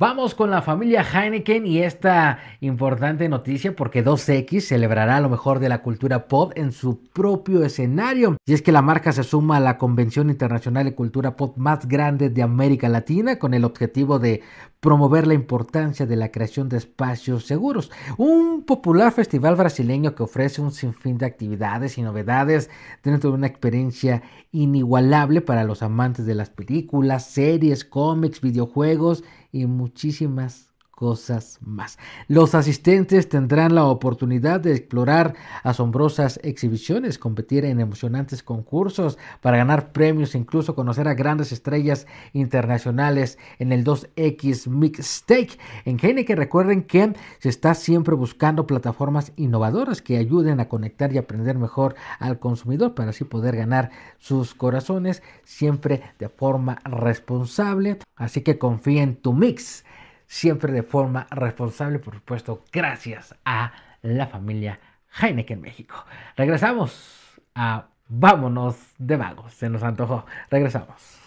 Vamos con la familia Heineken y esta importante noticia porque 2X celebrará lo mejor de la cultura pop en su propio escenario. Y es que la marca se suma a la Convención Internacional de Cultura Pop más grande de América Latina con el objetivo de promover la importancia de la creación de espacios seguros, un popular festival brasileño que ofrece un sinfín de actividades y novedades dentro de una experiencia inigualable para los amantes de las películas, series, cómics, videojuegos y muchísimas cosas más. Los asistentes tendrán la oportunidad de explorar asombrosas exhibiciones, competir en emocionantes concursos para ganar premios, incluso conocer a grandes estrellas internacionales en el 2X Steak. En que recuerden que se está siempre buscando plataformas innovadoras que ayuden a conectar y aprender mejor al consumidor para así poder ganar sus corazones siempre de forma responsable. Así que confía en tu mix siempre de forma responsable, por supuesto, gracias a la familia Heineken México. Regresamos a Vámonos de Vagos, se nos antojó. Regresamos.